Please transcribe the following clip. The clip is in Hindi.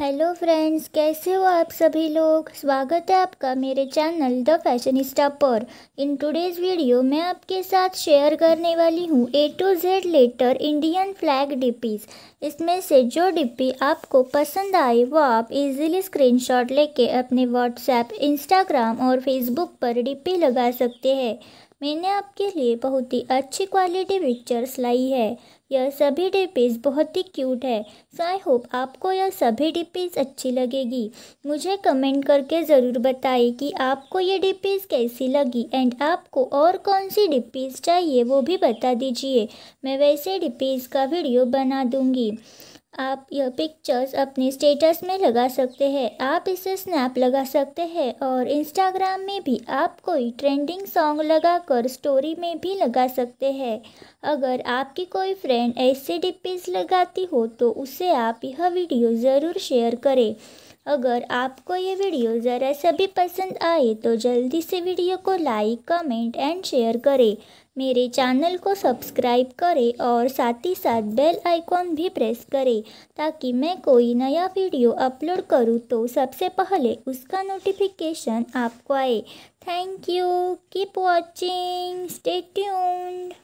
हेलो फ्रेंड्स कैसे हो आप सभी लोग स्वागत है आपका मेरे चैनल द फैशन पर इन टुडेज़ वीडियो मैं आपके साथ शेयर करने वाली हूँ A to Z letter Indian flag DPs इसमें से जो डिपी आपको पसंद आए वो आप इजीली स्क्रीनशॉट लेके अपने व्हाट्सएप इंस्टाग्राम और फेसबुक पर डिपी लगा सकते हैं मैंने आपके लिए बहुत ही अच्छी क्वालिटी पिक्चर्स लाई है यह सभी डिपीज़ बहुत ही क्यूट है सो आई होप आपको यह सभी डिपीज़ अच्छी लगेगी मुझे कमेंट करके ज़रूर बताएं कि आपको ये डिपीज़ कैसी लगी एंड आपको और कौन सी डिपीज़ चाहिए वो भी बता दीजिए मैं वैसे डिपीज़ का वीडियो बना दूँगी आप यह पिक्चर्स अपने स्टेटस में लगा सकते हैं आप इसे स्नैप लगा सकते हैं और इंस्टाग्राम में भी आप कोई ट्रेंडिंग सॉन्ग लगाकर स्टोरी में भी लगा सकते हैं अगर आपकी कोई फ्रेंड ऐसे डिपीज लगाती हो तो उसे आप यह वीडियो ज़रूर शेयर करें अगर आपको ये वीडियो ज़रा सभी पसंद आए तो जल्दी से वीडियो को लाइक कमेंट एंड शेयर करें मेरे चैनल को सब्सक्राइब करें और साथ ही साथ बेल आइकॉन भी प्रेस करें ताकि मैं कोई नया वीडियो अपलोड करूँ तो सबसे पहले उसका नोटिफिकेशन आपको आए thank you keep watching stay tuned